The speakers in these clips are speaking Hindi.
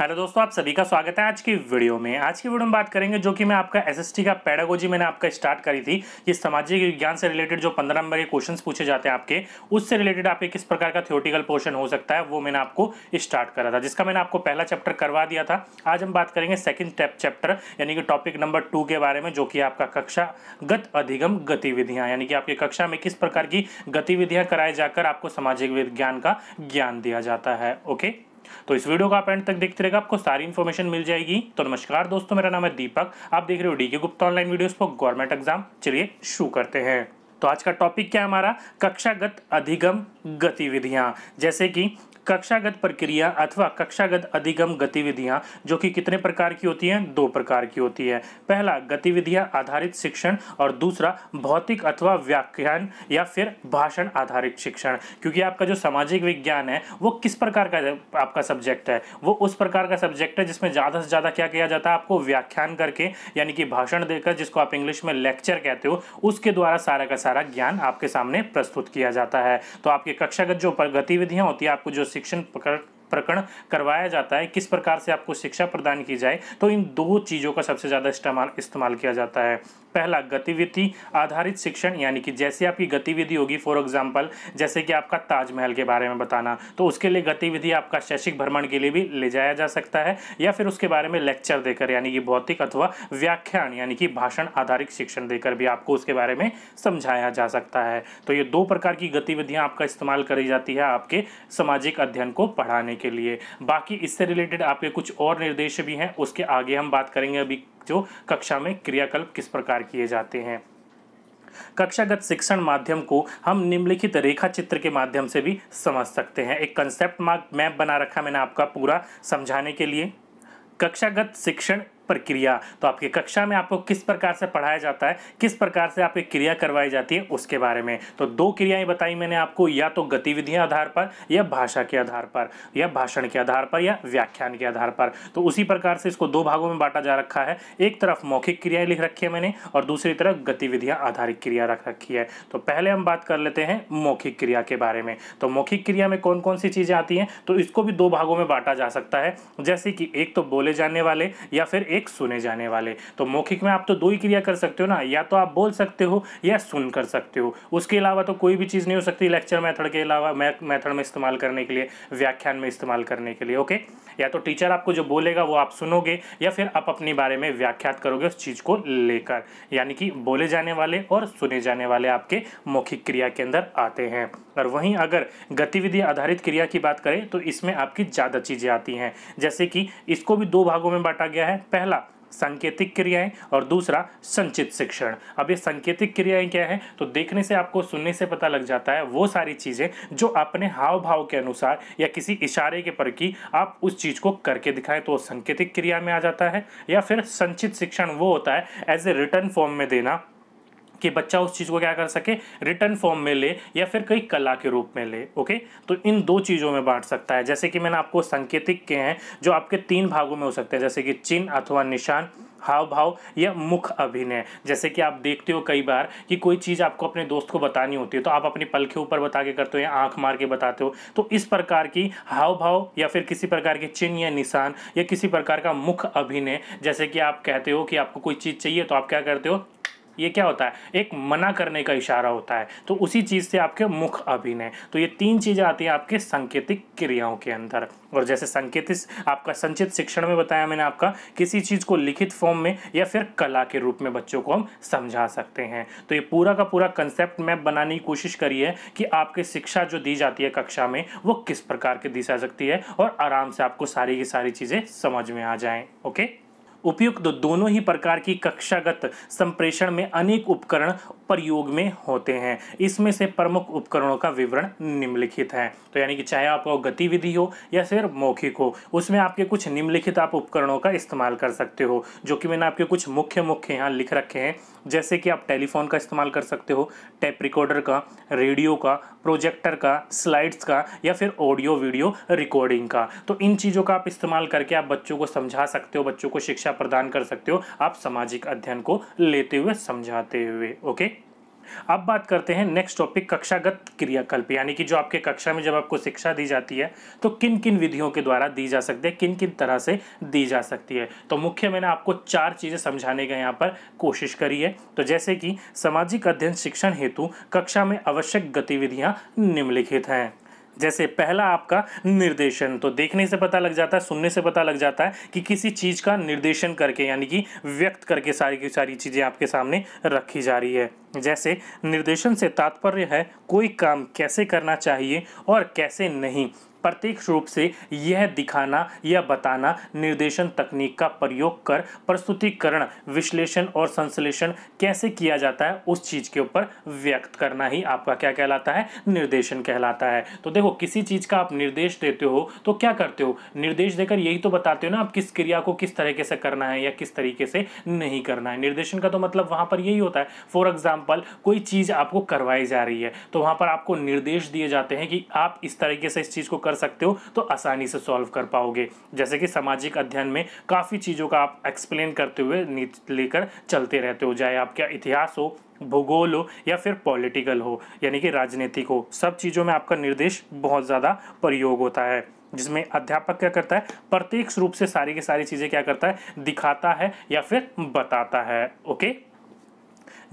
हेलो दोस्तों आप सभी का स्वागत है आज की वीडियो में आज की वीडियो में बात करेंगे जो कि मैं आपका एसएसटी का पैडागोजी मैंने आपका स्टार्ट करी थी ये सामाजिक विज्ञान से रिलेटेड जो पंद्रह नंबर के क्वेश्चंस पूछे जाते हैं आपके उससे रिलेटेड आपके किस प्रकार का थियोटिकल पोर्शन हो सकता है वो मैंने आपको स्टार्ट करा था जिसका मैंने आपको पहला चैप्टर करवा दिया था आज हम बात करेंगे सेकेंड चैप्टर यानी कि टॉपिक नंबर टू के बारे में जो कि आपका कक्षागत अधिगम गतिविधियाँ यानी कि आपकी कक्षा में किस प्रकार की गतिविधियाँ कराए जाकर आपको सामाजिक विज्ञान का ज्ञान दिया जाता है ओके तो इस वीडियो को आप एंड तक देखते रहेगा आपको सारी इन्फॉर्मेशन मिल जाएगी तो नमस्कार दोस्तों मेरा नाम है दीपक आप देख रहे हो डीके गुप्ता ऑनलाइन वीडियो पर गवर्नमेंट एग्जाम चलिए शुरू करते हैं तो आज का टॉपिक क्या है हमारा कक्षागत अधिगम गतिविधियां जैसे कि कक्षागत प्रक्रिया अथवा कक्षागत अधिगम गतिविधियां जो कि कितने प्रकार की होती हैं दो प्रकार की होती है पहला गतिविधियां आधारित शिक्षण और दूसरा भौतिक अथवा व्याख्यान या फिर भाषण आधारित शिक्षण क्योंकि आपका जो सामाजिक विज्ञान है वो किस प्रकार का आपका सब्जेक्ट है वो उस प्रकार का सब्जेक्ट है जिसमें ज़्यादा से ज़्यादा क्या किया जाता है आपको व्याख्यान करके यानी कि भाषण देकर जिसको आप इंग्लिश में लेक्चर कहते हो उसके द्वारा सारा का सारा ज्ञान आपके सामने प्रस्तुत किया जाता है तो आपके कक्षागत जो गतिविधियाँ होती है आपको जो प्रशिक्षण प्रकरण करवाया जाता है किस प्रकार से आपको शिक्षा प्रदान की जाए तो इन दो चीज़ों का सबसे ज़्यादा इस्तेमाल इस्तेमाल किया जाता है पहला गतिविधि आधारित शिक्षण यानी कि जैसे आपकी गतिविधि होगी फॉर एग्जाम्पल जैसे कि आपका ताजमहल के बारे में बताना तो उसके लिए गतिविधि आपका शैक्षिक भ्रमण के लिए भी ले जाया जा सकता है या फिर उसके बारे में लेक्चर देकर यानी कि भौतिक अथवा व्याख्यान यानी कि भाषण आधारित शिक्षण देकर भी आपको उसके बारे में समझाया जा सकता है तो ये दो प्रकार की गतिविधियाँ आपका इस्तेमाल करी जाती है आपके सामाजिक अध्ययन को पढ़ाने के लिए बाकी इससे रिलेटेड आपके कुछ और निर्देश भी हैं उसके आगे हम बात करेंगे अभी जो कक्षा में क्रियाकल्प किस प्रकार किए जाते हैं कक्षागत शिक्षण माध्यम को हम निम्नलिखित रेखा चित्र के माध्यम से भी समझ सकते हैं एक कंसेप्ट मैप बना रखा मैंने आपका पूरा समझाने के लिए कक्षागत शिक्षण प्रक्रिया तो आपके कक्षा में आपको किस प्रकार से पढ़ाया जाता है किस प्रकार से आपकी क्रिया करवाई जाती है उसके बारे में तो दो क्रियाएं बताई मैंने आपको या तो गतिविधियां आधार पर या भाषा के आधार पर या भाषण के आधार पर या व्याख्यान के आधार पर तो उसी प्रकार से इसको दो भागों में बांटा जा रखा है एक तरफ मौखिक क्रियाएं लिख रखी है मैंने और दूसरी तरफ गतिविधियां आधारित क्रिया रख रखी है तो पहले हम बात कर लेते हैं मौखिक क्रिया के बारे में तो मौखिक क्रिया में कौन कौन सी चीज़ें आती हैं तो इसको भी दो भागों में बांटा जा सकता है जैसे कि एक तो बोले जाने वाले या फिर एक एक सुने जाने वाले तो मौखिक में आप तो दो ही क्रिया कर सकते हो ना या तो आप बोल सकते हो या सुन कर सकते हो उसके अलावा तो कोई भी चीज़ नहीं हो सकती लेक्चर मैथड के अलावा मैथड में इस्तेमाल करने के लिए व्याख्यान में इस्तेमाल करने के लिए ओके या तो टीचर आपको जो बोलेगा वो आप सुनोगे या फिर आप अपने बारे में व्याख्यात करोगे उस चीज़ को लेकर यानी कि बोले जाने वाले और सुने जाने वाले आपके मौखिक क्रिया के अंदर आते हैं और वहीं अगर गतिविधि आधारित क्रिया की बात करें तो इसमें आपकी ज़्यादा चीज़ें आती हैं जैसे कि इसको भी दो भागों में बांटा गया है पहला सांकेतिक क्रियाएं और दूसरा संचित शिक्षण अब ये सांकेतिक क्रियाएं क्या है तो देखने से आपको सुनने से पता लग जाता है वो सारी चीज़ें जो अपने हाव भाव के अनुसार या किसी इशारे के पर की आप उस चीज़ को करके दिखाएं तो संकेतिक क्रिया में आ जाता है या फिर संचित शिक्षण वो होता है एज ए रिटर्न फॉर्म में देना कि बच्चा उस चीज़ को क्या कर सके रिटर्न फॉर्म में ले या फिर कई कला के रूप में ले ओके तो इन दो चीज़ों में बांट सकता है जैसे कि मैंने आपको संकेतिक के हैं जो आपके तीन भागों में हो सकते हैं जैसे कि चिन्ह अथवा निशान हाव भाव या मुख अभिनय जैसे कि आप देखते हो कई बार कि कोई चीज़ आपको अपने दोस्त को बतानी होती है तो आप अपनी पल के ऊपर बता के करते हो या आंख मार के बताते हो तो इस प्रकार की हाव भाव या फिर किसी प्रकार के चिन्ह या निशान या किसी प्रकार का मुख अभिनय जैसे कि आप कहते हो कि आपको कोई चीज़ चाहिए तो आप क्या करते हो ये क्या होता है एक मना करने का इशारा होता है तो उसी चीज़ से आपके मुख अभिनय तो ये तीन चीज़ें आती हैं आपके सांकेतिक क्रियाओं के अंदर और जैसे संकेतित आपका संचित शिक्षण में बताया मैंने आपका किसी चीज़ को लिखित फॉर्म में या फिर कला के रूप में बच्चों को हम समझा सकते हैं तो ये पूरा का पूरा कंसेप्ट मैप बनाने की कोशिश करी है कि आपकी शिक्षा जो दी जाती है कक्षा में वो किस प्रकार की दी जा सकती है और आराम से आपको सारी की सारी चीज़ें समझ में आ जाएँ ओके उपयुक्त दोनों ही प्रकार की कक्षागत संप्रेषण में अनेक उपकरण प्रयोग में होते हैं इसमें से प्रमुख उपकरणों का विवरण निम्नलिखित है तो यानी कि चाहे आपको गतिविधि हो या फिर मौखिक हो उसमें आपके कुछ निम्नलिखित आप उपकरणों का इस्तेमाल कर सकते हो जो कि मैंने आपके कुछ मुख्य मुख्य यहाँ लिख रखे हैं जैसे कि आप टेलीफोन का इस्तेमाल कर सकते हो टेप रिकॉर्डर का रेडियो का प्रोजेक्टर का स्लाइड्स का या फिर ऑडियो वीडियो रिकॉर्डिंग का तो इन चीज़ों का आप इस्तेमाल करके आप बच्चों को समझा सकते हो बच्चों को शिक्षा प्रदान कर सकते हो आप सामाजिक अध्ययन को लेते हुए समझाते हुए ओके अब बात करते हैं नेक्स्ट टॉपिक कक्षागत क्रियाकल्प यानी कि जो आपके कक्षा में जब आपको शिक्षा दी जाती है तो किन किन विधियों के द्वारा दी जा सकती है किन किन तरह से दी जा सकती है तो मुख्य मैंने आपको चार चीज़ें समझाने का यहाँ पर कोशिश करी है तो जैसे कि सामाजिक अध्ययन शिक्षण हेतु कक्षा में आवश्यक गतिविधियाँ निम्नलिखित हैं जैसे पहला आपका निर्देशन तो देखने से पता लग जाता है सुनने से पता लग जाता है कि किसी चीज़ का निर्देशन करके यानी कि व्यक्त करके सारी की सारी चीज़ें आपके सामने रखी जा रही है जैसे निर्देशन से तात्पर्य है कोई काम कैसे करना चाहिए और कैसे नहीं प्रत्यक्ष रूप से यह दिखाना या बताना निर्देशन तकनीक का प्रयोग कर प्रस्तुतिकरण विश्लेषण और संश्लेषण कैसे किया जाता है उस चीज़ के ऊपर व्यक्त करना ही आपका क्या कहलाता है निर्देशन कहलाता है तो देखो किसी चीज़ का आप निर्देश देते हो तो क्या करते हो निर्देश देकर यही तो बताते हो ना आप किस क्रिया को किस तरीके से करना है या किस तरीके से नहीं करना है निर्देशन का तो मतलब वहाँ पर यही होता है फॉर एग्जाम्पल एग्जाम्पल कोई चीज़ आपको करवाई जा रही है तो वहाँ पर आपको निर्देश दिए जाते हैं कि आप इस तरीके से इस चीज़ को कर सकते हो तो आसानी से सॉल्व कर पाओगे जैसे कि सामाजिक अध्ययन में काफ़ी चीज़ों का आप एक्सप्लेन करते हुए लेकर चलते रहते हो चाहे आपका इतिहास हो भूगोल हो या फिर पॉलिटिकल हो यानी कि राजनीतिक हो सब चीज़ों में आपका निर्देश बहुत ज़्यादा प्रयोग होता है जिसमें अध्यापक क्या करता है प्रत्यक्ष रूप से सारी की सारी चीज़ें क्या करता है दिखाता है या फिर बताता है ओके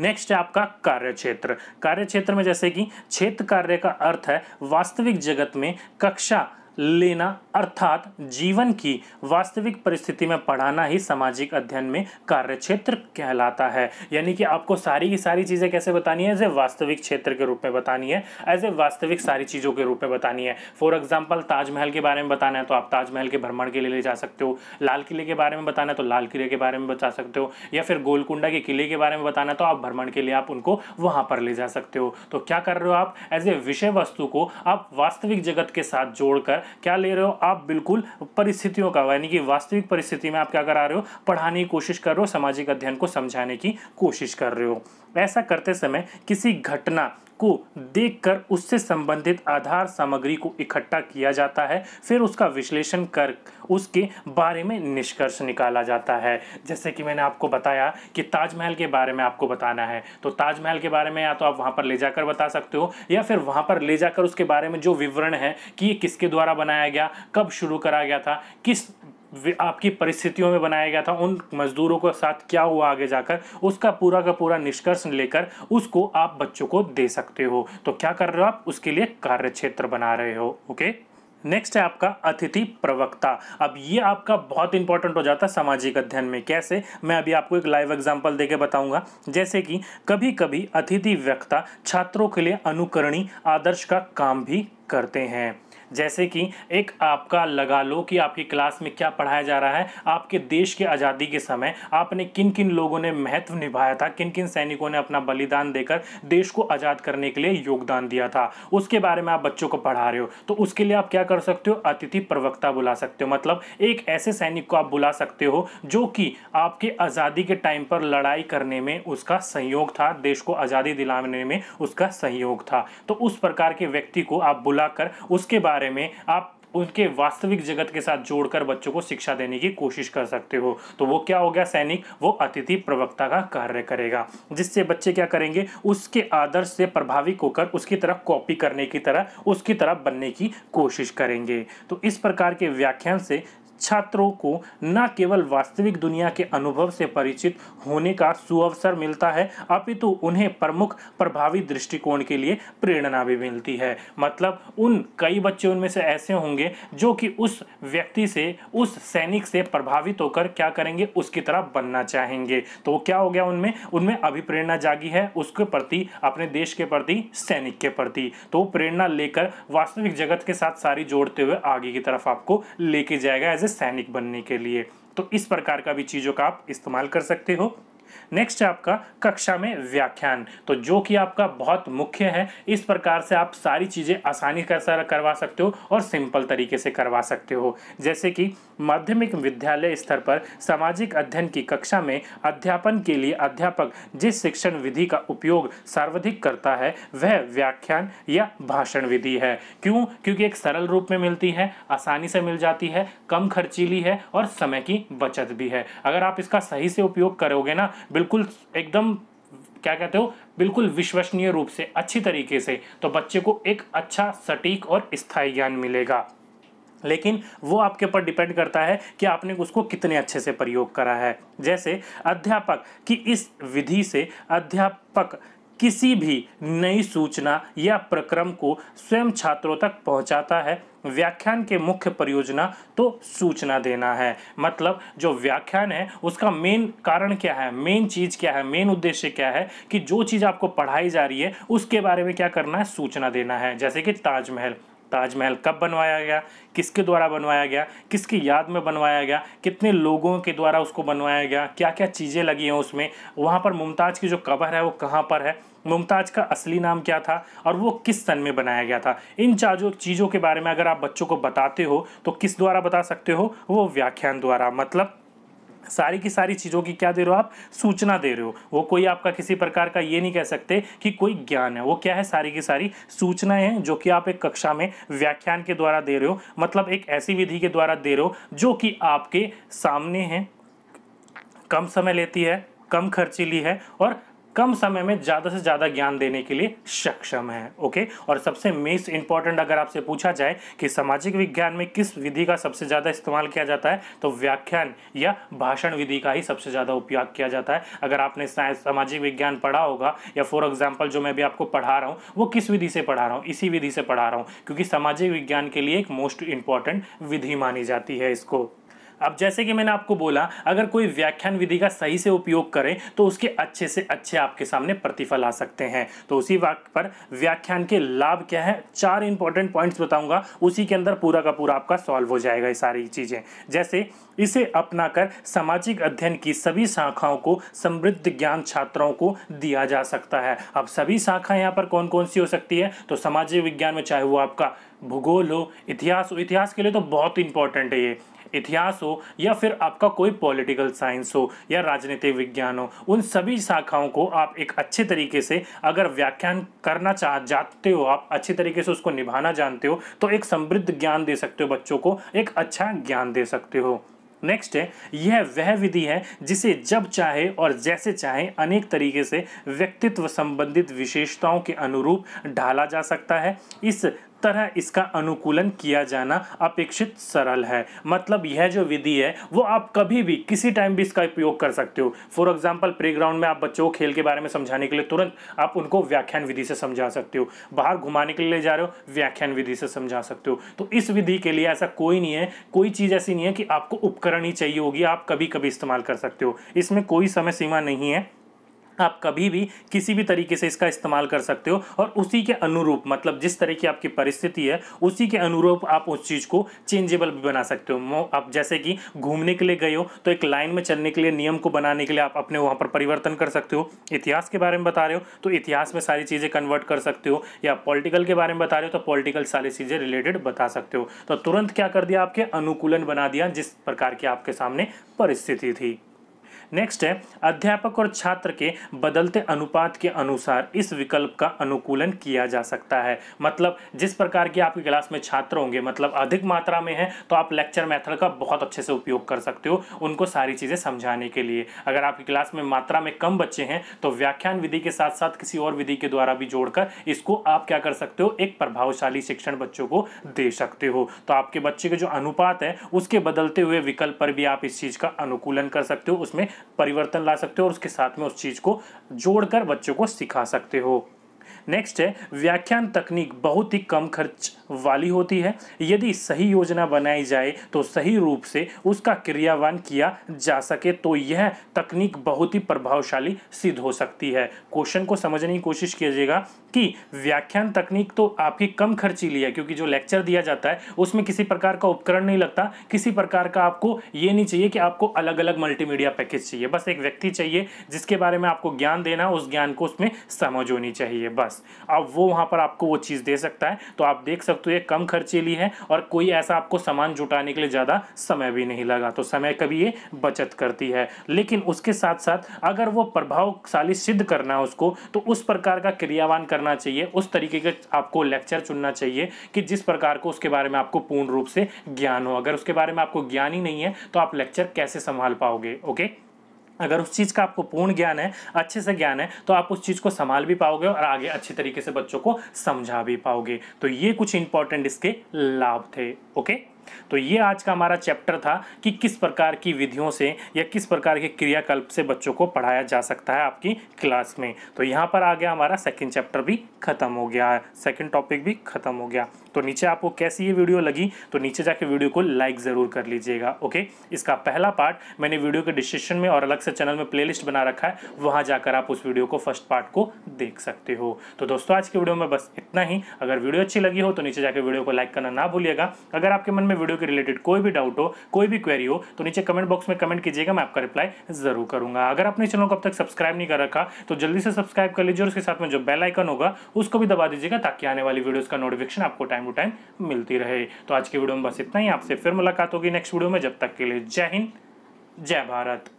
नेक्स्ट है आपका कार्य क्षेत्र कार्य क्षेत्र में जैसे कि क्षेत्र कार्य का अर्थ है वास्तविक जगत में कक्षा लेना अर्थात जीवन की वास्तविक परिस्थिति में पढ़ाना ही सामाजिक अध्ययन में कार्य क्षेत्र कहलाता है यानी कि आपको सारी की सारी चीज़ें कैसे बतानी है एज ए वास्तविक क्षेत्र के रूप में बतानी है एज ए वास्तविक सारी चीज़ों के रूप में बतानी है फॉर एग्जाम्पल ताजमहल के बारे में बताना है तो आप ताजमहल के भ्रमण के लिए ले जा सकते हो लाल किले के बारे में बताना है तो लाल किले के बारे में बता सकते हो या फिर गोलकुंडा के किले के बारे में बताना है तो आप भ्रमण के लिए आप उनको वहाँ पर ले जा सकते हो तो क्या कर रहे हो आप एज ए विषय वस्तु को आप वास्तविक जगत के साथ जोड़कर अंदर क्या ले रहे हो आप बिल्कुल परिस्थितियों का यानी कि वास्तविक परिस्थिति में आप क्या करा रहे हो पढ़ाने की कोशिश कर रहे हो सामाजिक अध्ययन को समझाने की कोशिश कर रहे हो ऐसा करते समय किसी घटना को देखकर उससे संबंधित आधार सामग्री को इकट्ठा किया जाता है फिर उसका विश्लेषण कर उसके बारे में निष्कर्ष निकाला जाता है जैसे कि मैंने आपको बताया कि ताजमहल के बारे में आपको बताना है तो ताजमहल के बारे में या तो आप वहाँ पर ले जाकर बता सकते हो या फिर वहाँ पर ले जाकर उसके बारे में जो विवरण है कि ये किसके द्वारा बनाया गया कब शुरू करा गया था किस आपकी परिस्थितियों में बनाया गया था उन मजदूरों के साथ क्या हुआ आगे जाकर उसका पूरा का पूरा निष्कर्ष लेकर उसको आप बच्चों को दे सकते हो तो क्या कर रहे हो आप उसके लिए कार्य क्षेत्र बना रहे हो ओके नेक्स्ट है आपका अतिथि प्रवक्ता अब ये आपका बहुत इंपॉर्टेंट हो जाता है सामाजिक अध्ययन में कैसे मैं अभी आपको एक लाइव एग्जांपल देके बताऊंगा जैसे कि कभी कभी अतिथि व्यक्ता छात्रों के लिए अनुकरणीय आदर्श का काम भी करते हैं जैसे कि एक आपका लगा लो कि आपकी क्लास में क्या पढ़ाया जा रहा है आपके देश के आज़ादी के समय आपने किन किन लोगों ने महत्व निभाया था किन किन सैनिकों ने अपना बलिदान देकर देश को आज़ाद करने के लिए योगदान दिया था उसके बारे में आप बच्चों को पढ़ा रहे हो तो उसके लिए आप क्या कर सकते हो अतिथि प्रवक्ता बुला सकते हो मतलब एक ऐसे सैनिक को आप बुला सकते हो जो कि आपके आज़ादी के टाइम पर लड़ाई करने में उसका सहयोग था देश को आज़ादी दिलाने में उसका सहयोग था तो उस प्रकार के व्यक्ति को आप बुला बुलाकर उसके बारे में आप उनके वास्तविक जगत के साथ जोड़कर बच्चों को शिक्षा देने की कोशिश कर सकते हो तो वो क्या हो गया सैनिक वो अतिथि प्रवक्ता का कार्य करेगा जिससे बच्चे क्या करेंगे उसके आदर्श से प्रभावित होकर उसकी तरह कॉपी करने की तरह उसकी तरह बनने की कोशिश करेंगे तो इस प्रकार के व्याख्यान से छात्रों को न केवल वास्तविक दुनिया के अनुभव से परिचित होने का सुअवसर मिलता है अपितु तो उन्हें प्रमुख प्रभावी दृष्टिकोण के लिए प्रेरणा भी मिलती है मतलब उन कई बच्चे उनमें से ऐसे होंगे जो कि उस व्यक्ति से उस सैनिक से प्रभावित होकर क्या करेंगे उसकी तरह बनना चाहेंगे तो क्या हो गया उनमें उनमें अभिप्रेरणा जागी है उसके प्रति अपने देश के प्रति सैनिक के प्रति तो प्रेरणा लेकर वास्तविक जगत के साथ सारी जोड़ते हुए आगे की तरफ आपको लेके जाएगा एज ए सैनिक बनने के लिए तो इस प्रकार का भी चीज़ों का आप इस्तेमाल कर सकते हो नेक्स्ट है आपका कक्षा में व्याख्यान तो जो कि आपका बहुत मुख्य है इस प्रकार से आप सारी चीज़ें आसानी कर करवा सकते हो और सिंपल तरीके से करवा सकते हो जैसे कि माध्यमिक विद्यालय स्तर पर सामाजिक अध्ययन की कक्षा में अध्यापन के लिए अध्यापक जिस शिक्षण विधि का उपयोग सर्वाधिक करता है वह व्याख्यान या भाषण विधि है क्यों क्योंकि एक सरल रूप में मिलती है आसानी से मिल जाती है कम खर्चीली है और समय की बचत भी है अगर आप इसका सही से उपयोग करोगे ना बिल्कुल एकदम क्या कहते हो बिल्कुल विश्वसनीय रूप से अच्छी तरीके से तो बच्चे को एक अच्छा सटीक और स्थायी ज्ञान मिलेगा लेकिन वो आपके ऊपर डिपेंड करता है कि आपने उसको कितने अच्छे से प्रयोग करा है जैसे अध्यापक की इस विधि से अध्यापक किसी भी नई सूचना या प्रक्रम को स्वयं छात्रों तक पहुंचाता है व्याख्यान के मुख्य परियोजना तो सूचना देना है मतलब जो व्याख्यान है उसका मेन कारण क्या है मेन चीज़ क्या है मेन उद्देश्य क्या है कि जो चीज़ आपको पढ़ाई जा रही है उसके बारे में क्या करना है सूचना देना है जैसे कि ताजमहल ताजमहल कब बनवाया गया किसके द्वारा बनवाया गया किसकी याद में बनवाया गया कितने लोगों के द्वारा उसको बनवाया गया क्या क्या चीज़ें लगी हैं उसमें वहाँ पर मुमताज़ की जो कबर है वो कहाँ पर है मुमताज़ का असली नाम क्या था और वो किस सन में बनाया गया था इन चारों चीज़ों के बारे में अगर आप बच्चों को बताते हो तो किस द्वारा बता सकते हो वो व्याख्यान द्वारा मतलब सारी की सारी चीज़ों की क्या दे रहे हो आप सूचना दे रहे हो वो कोई आपका किसी प्रकार का ये नहीं कह सकते कि कोई ज्ञान है वो क्या है सारी की सारी सूचनाएं हैं जो कि आप एक कक्षा में व्याख्यान के द्वारा दे रहे हो मतलब एक ऐसी विधि के द्वारा दे रहे हो जो कि आपके सामने है कम समय लेती है कम खर्चीली है और कम समय में ज़्यादा से ज़्यादा ज्ञान देने के लिए सक्षम है ओके और सबसे मेस्ट इंपॉर्टेंट अगर आपसे पूछा जाए कि सामाजिक विज्ञान में किस विधि का सबसे ज़्यादा इस्तेमाल किया जाता है तो व्याख्यान या भाषण विधि का ही सबसे ज़्यादा उपयोग किया जाता है अगर आपने सामाजिक विज्ञान पढ़ा होगा या फॉर एग्जाम्पल जो मैं भी आपको पढ़ा रहा हूँ वो किस विधि से पढ़ा रहा हूँ इसी विधि से पढ़ा रहा हूँ क्योंकि सामाजिक विज्ञान के लिए एक मोस्ट इंपॉर्टेंट विधि मानी जाती है इसको अब जैसे कि मैंने आपको बोला अगर कोई व्याख्यान विधि का सही से उपयोग करें तो उसके अच्छे से अच्छे आपके सामने प्रतिफल आ सकते हैं तो उसी वाक्य पर व्याख्यान के लाभ क्या है चार इंपॉर्टेंट पॉइंट्स बताऊंगा उसी के अंदर पूरा का पूरा आपका सॉल्व हो जाएगा ये सारी चीज़ें जैसे इसे अपनाकर सामाजिक अध्ययन की सभी शाखाओं को समृद्ध ज्ञान छात्रों को दिया जा सकता है अब सभी शाखाएं यहाँ पर कौन कौन सी हो सकती है तो सामाजिक विज्ञान में चाहे वो आपका भूगोल हो इतिहास हो इतिहास के लिए तो बहुत इंपॉर्टेंट है ये इतिहास हो या फिर आपका कोई पॉलिटिकल साइंस हो या राजनीतिक विज्ञान हो उन सभी शाखाओं को आप एक अच्छे तरीके से अगर व्याख्यान करना चाह जाते हो आप अच्छे तरीके से उसको निभाना जानते हो तो एक समृद्ध ज्ञान दे सकते हो बच्चों को एक अच्छा ज्ञान दे सकते हो नेक्स्ट है यह वह विधि है जिसे जब चाहे और जैसे चाहे अनेक तरीके से व्यक्तित्व संबंधित विशेषताओं के अनुरूप ढाला जा सकता है इस तरह इसका अनुकूलन किया जाना अपेक्षित सरल है मतलब यह जो विधि है वो आप कभी भी किसी टाइम भी इसका उपयोग कर सकते हो फॉर एग्जाम्पल प्ले में आप बच्चों को खेल के बारे में समझाने के लिए तुरंत आप उनको व्याख्यान विधि से समझा सकते हो बाहर घुमाने के लिए जा रहे हो व्याख्यान विधि से समझा सकते हो तो इस विधि के लिए ऐसा कोई नहीं है कोई चीज़ ऐसी नहीं है कि आपको उपकरण ही चाहिए होगी आप कभी कभी इस्तेमाल कर सकते हो इसमें कोई समय सीमा नहीं है आप कभी भी किसी भी तरीके से इसका इस्तेमाल कर सकते हो और उसी के अनुरूप मतलब जिस तरह की आपकी परिस्थिति है उसी के अनुरूप आप उस चीज़ को चेंजेबल भी बना सकते हो आप जैसे कि घूमने के लिए गए हो तो एक लाइन में चलने के लिए नियम को बनाने के लिए आप अपने वहाँ पर परिवर्तन कर सकते हो इतिहास के बारे में बता रहे हो तो इतिहास में सारी चीज़ें कन्वर्ट कर सकते हो या पॉलिटिकल के बारे में बता रहे हो तो पॉलिटिकल सारी चीज़ें रिलेटेड बता सकते हो तो तुरंत क्या कर दिया आपके अनुकूलन बना दिया जिस प्रकार की आपके सामने परिस्थिति थी नेक्स्ट है अध्यापक और छात्र के बदलते अनुपात के अनुसार इस विकल्प का अनुकूलन किया जा सकता है मतलब जिस प्रकार की आपकी क्लास में छात्र होंगे मतलब अधिक मात्रा में है तो आप लेक्चर मेथड का बहुत अच्छे से उपयोग कर सकते हो उनको सारी चीज़ें समझाने के लिए अगर आपकी क्लास में मात्रा में कम बच्चे हैं तो व्याख्यान विधि के साथ साथ किसी और विधि के द्वारा भी जोड़कर इसको आप क्या कर सकते हो एक प्रभावशाली शिक्षण बच्चों को दे सकते हो तो आपके बच्चे के जो अनुपात है उसके बदलते हुए विकल्प पर भी आप इस चीज़ का अनुकूलन कर सकते हो उसमें परिवर्तन ला सकते हो और उसके साथ में उस चीज़ को जोड़कर बच्चों को सिखा सकते हो नेक्स्ट है व्याख्यान तकनीक बहुत ही कम खर्च वाली होती है यदि सही योजना बनाई जाए तो सही रूप से उसका क्रियावान किया जा सके तो यह तकनीक बहुत ही प्रभावशाली सिद्ध हो सकती है क्वेश्चन को समझने की कोशिश कीजिएगा कि व्याख्यान तकनीक तो आपकी कम खर्चीली है क्योंकि जो लेक्चर दिया जाता है उसमें किसी प्रकार का उपकरण नहीं लगता किसी प्रकार का आपको ये नहीं चाहिए कि आपको अलग अलग मल्टीमीडिया पैकेज चाहिए बस एक व्यक्ति चाहिए जिसके बारे में आपको ज्ञान देना उस ज्ञान को उसमें समझ होनी चाहिए बस अब वो वहाँ पर आपको वो चीज़ दे सकता है तो आप देख सकते हो ये कम खर्चीली है और कोई ऐसा आपको सामान जुटाने के लिए ज़्यादा समय भी नहीं लगा तो समय कभी ये बचत करती है लेकिन उसके साथ साथ अगर वो प्रभावशाली सिद्ध करना है उसको तो उस प्रकार का क्रियावान करना चाहिए उस तरीके का आपको लेक्चर चुनना चाहिए कि जिस प्रकार को उसके बारे में आपको पूर्ण रूप से ज्ञान हो अगर उसके बारे में आपको ज्ञान ही नहीं है तो आप लेक्चर कैसे संभाल पाओगे ओके okay? अगर उस चीज़ का आपको पूर्ण ज्ञान है अच्छे से ज्ञान है तो आप उस चीज़ को संभाल भी पाओगे और आगे अच्छे तरीके से बच्चों को समझा भी पाओगे तो ये कुछ इंपॉर्टेंट इसके लाभ थे ओके तो ये आज का हमारा चैप्टर था कि किस प्रकार की विधियों से या किस प्रकार के क्रियाकल्प से बच्चों को पढ़ाया जा सकता है आपकी क्लास में तो यहाँ पर आ गया हमारा सेकंड चैप्टर भी खत्म हो गया है सेकंड टॉपिक भी खत्म हो गया तो नीचे आपको कैसी ये वीडियो लगी तो नीचे जाके वीडियो को लाइक ज़रूर कर लीजिएगा ओके इसका पहला पार्ट मैंने वीडियो के डिस्क्रिप्शन में और अलग से चैनल में प्लेलिस्ट बना रखा है वहाँ जाकर आप उस वीडियो को फर्स्ट पार्ट को देख सकते हो तो दोस्तों आज की वीडियो में बस इतना ही अगर वीडियो अच्छी लगी हो तो नीचे जाकर वीडियो को लाइक करना ना भूलिएगा अगर आपके मन में वीडियो के रिलेटेड कोई भी डाउट हो कोई भी क्वेरी हो तो नीचे कमेंट बॉक्स में कमेंट कीजिएगा मैं आपका रिप्लाई ज़रूर करूँगा अगर आपने चैनल को अब तक सब्सक्राइब नहीं कर रखा तो जल्दी से सब्सक्राइब कर लीजिए और उसके साथ में जो बेल आइकन होगा उसको भी दबा दीजिएगा ताकि आने वाली वीडियोज़ का नोटिफिकेशन आपको टाइम टाइम टू टाइम मिलती रहे तो आज की वीडियो में बस इतना ही आपसे फिर मुलाकात होगी नेक्स्ट वीडियो में जब तक के लिए जय हिंद जय भारत